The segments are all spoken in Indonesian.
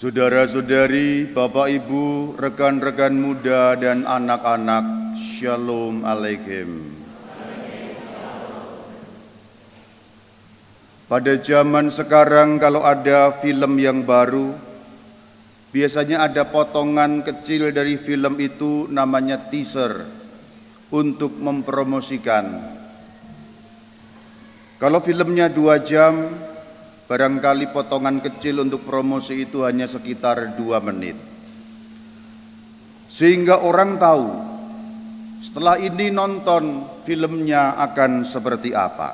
Saudara-saudari, Bapak Ibu, rekan-rekan muda dan anak-anak, Shalom Aleichem. Pada zaman sekarang kalau ada film yang baru, biasanya ada potongan kecil dari film itu namanya teaser untuk mempromosikan. Kalau filmnya dua jam, Barangkali potongan kecil untuk promosi itu hanya sekitar dua menit. Sehingga orang tahu setelah ini nonton filmnya akan seperti apa.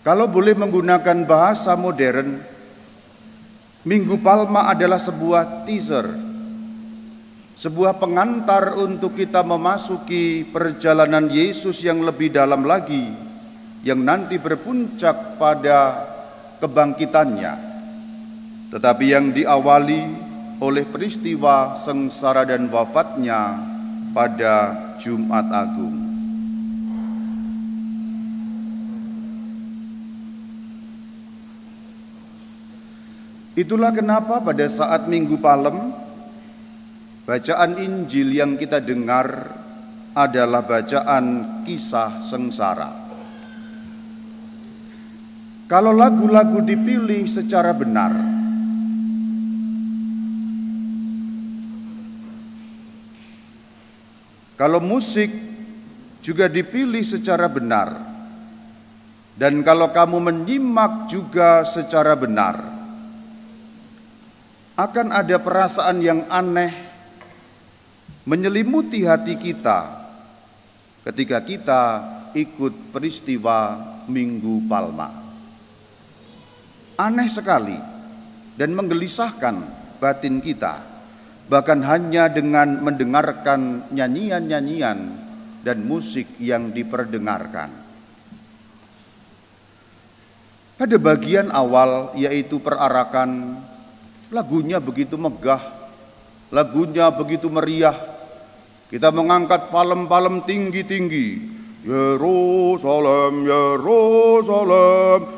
Kalau boleh menggunakan bahasa modern, Minggu Palma adalah sebuah teaser, sebuah pengantar untuk kita memasuki perjalanan Yesus yang lebih dalam lagi yang nanti berpuncak pada kebangkitannya tetapi yang diawali oleh peristiwa sengsara dan wafatnya pada Jumat Agung. Itulah kenapa pada saat Minggu Palem bacaan Injil yang kita dengar adalah bacaan kisah sengsara. Kalau lagu-lagu dipilih secara benar, kalau musik juga dipilih secara benar, dan kalau kamu menyimak juga secara benar, akan ada perasaan yang aneh menyelimuti hati kita ketika kita ikut peristiwa Minggu Palma aneh sekali dan menggelisahkan batin kita, bahkan hanya dengan mendengarkan nyanyian-nyanyian dan musik yang diperdengarkan. Pada bagian awal, yaitu perarakan, lagunya begitu megah, lagunya begitu meriah. Kita mengangkat palem-palem tinggi-tinggi. Yerusalem, Yerusalem,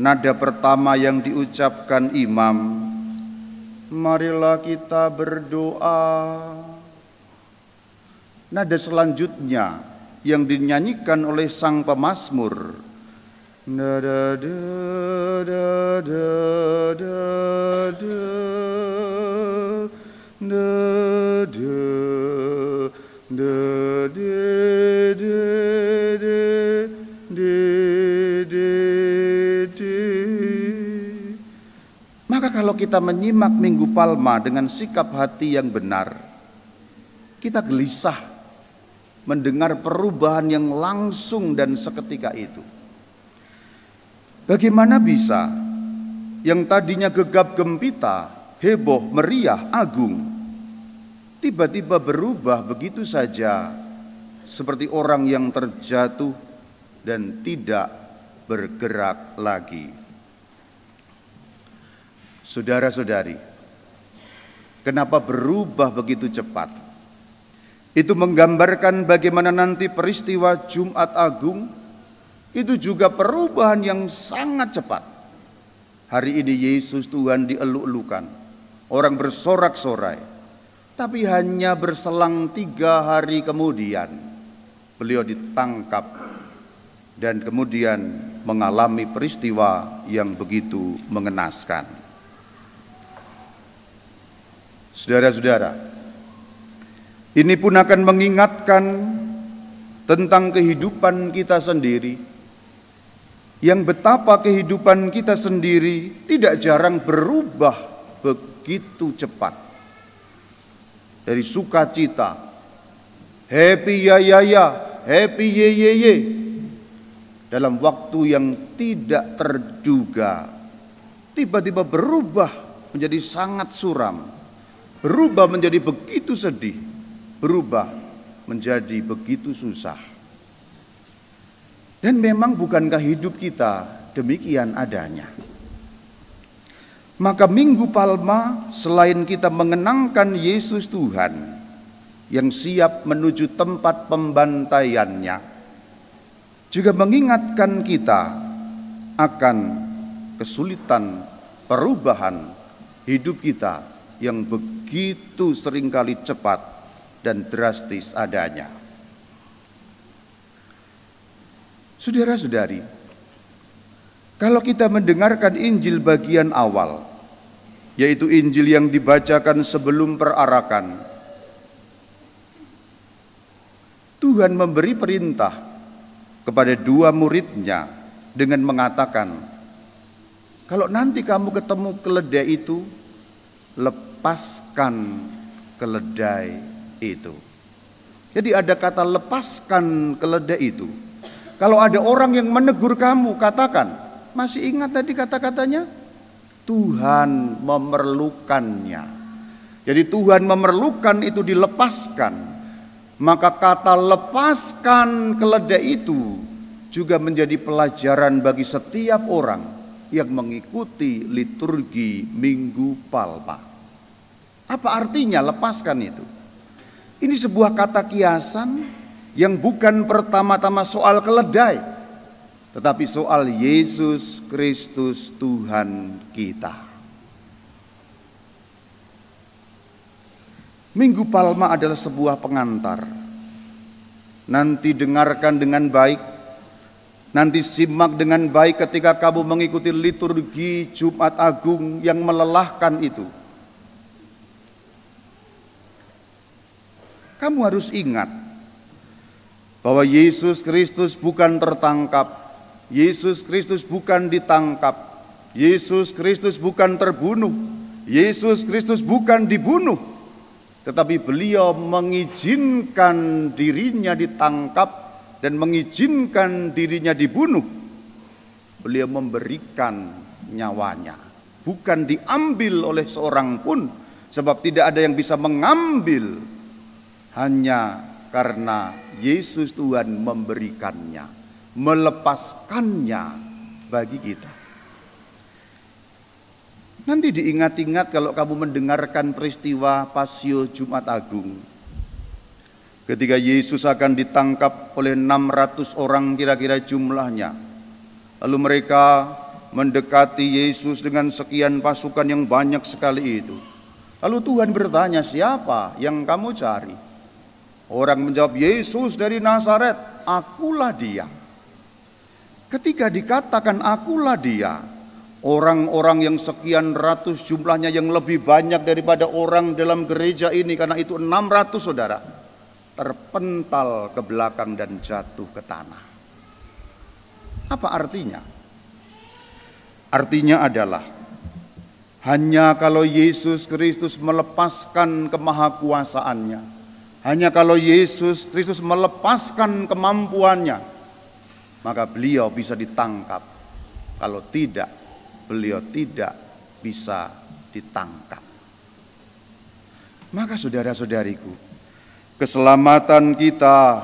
nada pertama yang diucapkan imam, marilah kita berdoa. Nada selanjutnya yang dinyanyikan oleh sang pemasmur, da da da da da da da da kalau kita menyimak Minggu Palma dengan sikap hati yang benar, kita gelisah mendengar perubahan yang langsung dan seketika itu. Bagaimana bisa yang tadinya gegap gempita, heboh, meriah, agung, tiba-tiba berubah begitu saja seperti orang yang terjatuh dan tidak bergerak lagi. Saudara-saudari, kenapa berubah begitu cepat? Itu menggambarkan bagaimana nanti peristiwa Jumat Agung itu juga perubahan yang sangat cepat. Hari ini Yesus Tuhan dieluk-elukan. Orang bersorak-sorai. Tapi hanya berselang tiga hari kemudian. Beliau ditangkap. Dan kemudian mengalami peristiwa yang begitu mengenaskan. Saudara-saudara, ini pun akan mengingatkan tentang kehidupan kita sendiri, yang betapa kehidupan kita sendiri tidak jarang berubah begitu cepat. Dari sukacita, happy ya ya ya, happy ye ye ye, dalam waktu yang tidak terduga, tiba-tiba berubah menjadi sangat suram, berubah menjadi begitu sedih, berubah menjadi begitu susah. Dan memang bukankah hidup kita demikian adanya? Maka Minggu Palma selain kita mengenangkan Yesus Tuhan yang siap menuju tempat pembantaiannya, juga mengingatkan kita akan kesulitan perubahan hidup kita yang begitu begitu seringkali cepat dan drastis adanya. Saudara-saudari, kalau kita mendengarkan Injil bagian awal, yaitu Injil yang dibacakan sebelum perarakan, Tuhan memberi perintah kepada dua muridnya dengan mengatakan, kalau nanti kamu ketemu keledai itu, lepas lepaskan keledai itu. Jadi ada kata lepaskan keledai itu. Kalau ada orang yang menegur kamu, katakan, masih ingat tadi kata-katanya? Tuhan memerlukannya. Jadi Tuhan memerlukan itu dilepaskan. Maka kata lepaskan keledai itu juga menjadi pelajaran bagi setiap orang yang mengikuti liturgi Minggu Palma. Apa artinya lepaskan itu? Ini sebuah kata kiasan yang bukan pertama-tama soal keledai, tetapi soal Yesus Kristus Tuhan kita. Minggu Palma adalah sebuah pengantar. Nanti dengarkan dengan baik, nanti simak dengan baik ketika kamu mengikuti liturgi Jumat Agung yang melelahkan itu. Kamu harus ingat bahwa Yesus Kristus bukan tertangkap, Yesus Kristus bukan ditangkap, Yesus Kristus bukan terbunuh, Yesus Kristus bukan dibunuh, tetapi beliau mengizinkan dirinya ditangkap dan mengizinkan dirinya dibunuh. Beliau memberikan nyawanya, bukan diambil oleh seorang pun, sebab tidak ada yang bisa mengambil hanya karena Yesus Tuhan memberikannya, melepaskannya bagi kita. Nanti diingat-ingat kalau kamu mendengarkan peristiwa Pasio Jumat Agung. Ketika Yesus akan ditangkap oleh 600 orang kira-kira jumlahnya. Lalu mereka mendekati Yesus dengan sekian pasukan yang banyak sekali itu. Lalu Tuhan bertanya, siapa yang kamu cari? Orang menjawab, Yesus dari Nazaret, akulah dia. Ketika dikatakan akulah dia, orang-orang yang sekian ratus jumlahnya yang lebih banyak daripada orang dalam gereja ini, karena itu 600 saudara, terpental ke belakang dan jatuh ke tanah. Apa artinya? Artinya adalah, hanya kalau Yesus Kristus melepaskan kemahakuasaannya, hanya kalau Yesus Kristus melepaskan kemampuannya, maka beliau bisa ditangkap. Kalau tidak, beliau tidak bisa ditangkap. Maka saudara-saudariku, keselamatan kita,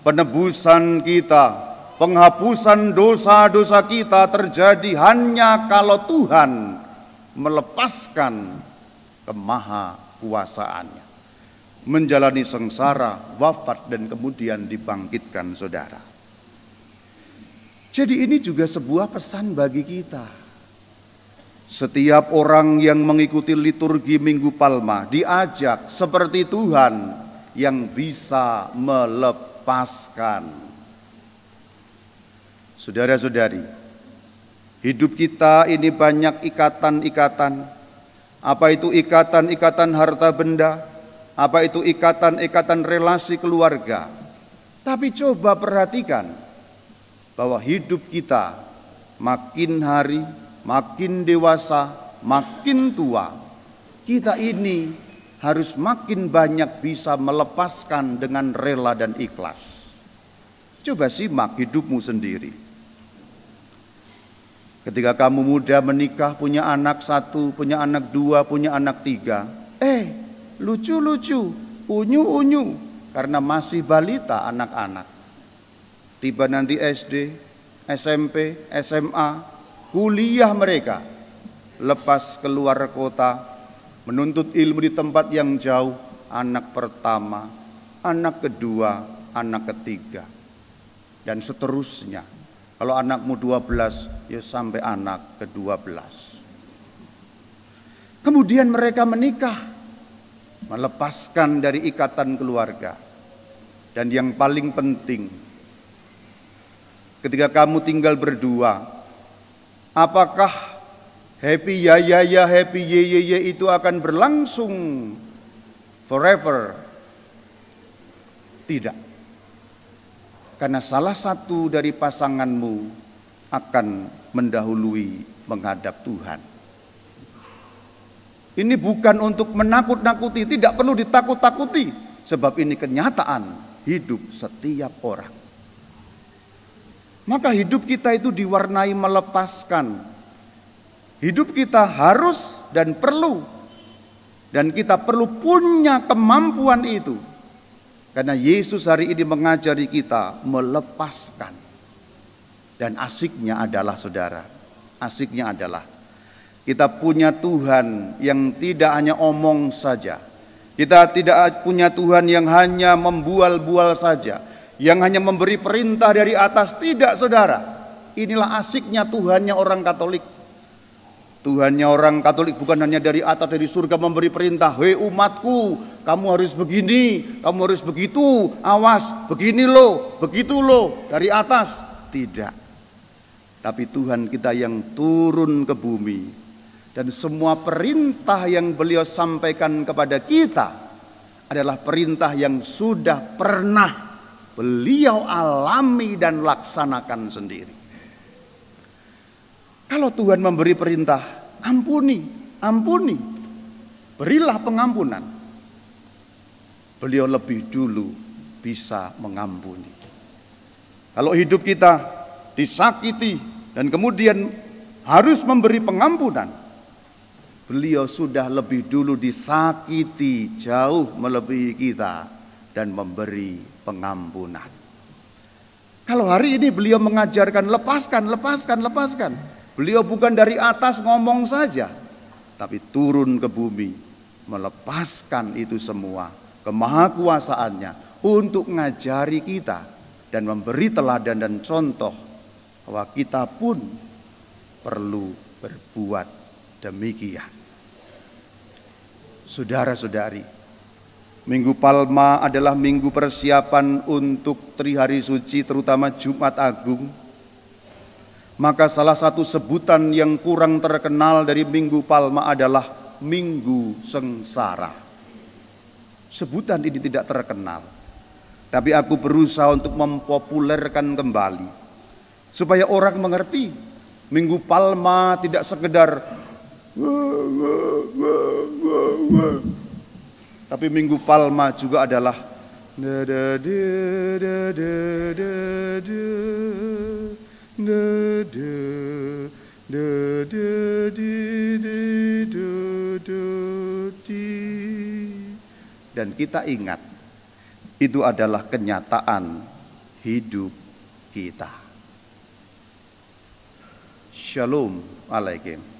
penebusan kita, penghapusan dosa-dosa kita terjadi hanya kalau Tuhan melepaskan kemaha kuasaannya menjalani sengsara, wafat dan kemudian dibangkitkan saudara. Jadi ini juga sebuah pesan bagi kita. Setiap orang yang mengikuti liturgi Minggu Palma diajak seperti Tuhan yang bisa melepaskan. Saudara-saudari, hidup kita ini banyak ikatan-ikatan. Apa itu ikatan-ikatan harta benda, apa itu ikatan-ikatan relasi keluarga. Tapi coba perhatikan bahwa hidup kita makin hari, makin dewasa, makin tua, kita ini harus makin banyak bisa melepaskan dengan rela dan ikhlas. Coba simak hidupmu sendiri. Ketika kamu muda menikah, punya anak satu, punya anak dua, punya anak tiga, eh lucu-lucu, unyu-unyu karena masih balita anak-anak. Tiba nanti SD, SMP, SMA, kuliah mereka lepas keluar kota, menuntut ilmu di tempat yang jauh, anak pertama, anak kedua, anak ketiga dan seterusnya. Kalau anakmu 12, ya sampai anak ke-12. Kemudian mereka menikah melepaskan dari ikatan keluarga. Dan yang paling penting, ketika kamu tinggal berdua, apakah happy ya ya ya happy ye ye ye itu akan berlangsung forever? Tidak. Karena salah satu dari pasanganmu akan mendahului menghadap Tuhan. Ini bukan untuk menakut-nakuti, tidak perlu ditakut-takuti, sebab ini kenyataan hidup setiap orang. Maka hidup kita itu diwarnai melepaskan. Hidup kita harus dan perlu, dan kita perlu punya kemampuan itu, karena Yesus hari ini mengajari kita melepaskan, dan asiknya adalah saudara, asiknya adalah kita punya Tuhan yang tidak hanya omong saja. Kita tidak punya Tuhan yang hanya membual-bual saja. Yang hanya memberi perintah dari atas. Tidak saudara. Inilah asiknya Tuhannya orang Katolik. Tuhannya orang Katolik bukan hanya dari atas dari surga memberi perintah. Hei umatku, kamu harus begini, kamu harus begitu. Awas, begini loh, begitu loh. Dari atas. Tidak. Tapi Tuhan kita yang turun ke bumi dan semua perintah yang beliau sampaikan kepada kita adalah perintah yang sudah pernah beliau alami dan laksanakan sendiri. Kalau Tuhan memberi perintah, ampuni, ampuni. Berilah pengampunan. Beliau lebih dulu bisa mengampuni. Kalau hidup kita disakiti dan kemudian harus memberi pengampunan, beliau sudah lebih dulu disakiti jauh melebihi kita dan memberi pengampunan. Kalau hari ini beliau mengajarkan lepaskan, lepaskan, lepaskan. Beliau bukan dari atas ngomong saja, tapi turun ke bumi, melepaskan itu semua kemahakuasaannya untuk ngajari kita dan memberi teladan dan contoh bahwa kita pun perlu berbuat demikian. Saudara-saudari, Minggu Palma adalah minggu persiapan untuk Trihari Suci terutama Jumat Agung. Maka salah satu sebutan yang kurang terkenal dari Minggu Palma adalah Minggu Sengsara. Sebutan ini tidak terkenal. Tapi aku berusaha untuk mempopulerkan kembali. Supaya orang mengerti Minggu Palma tidak sekedar tapi Minggu Palma juga adalah dan kita ingat itu adalah kenyataan hidup kita. Shalom alaikum.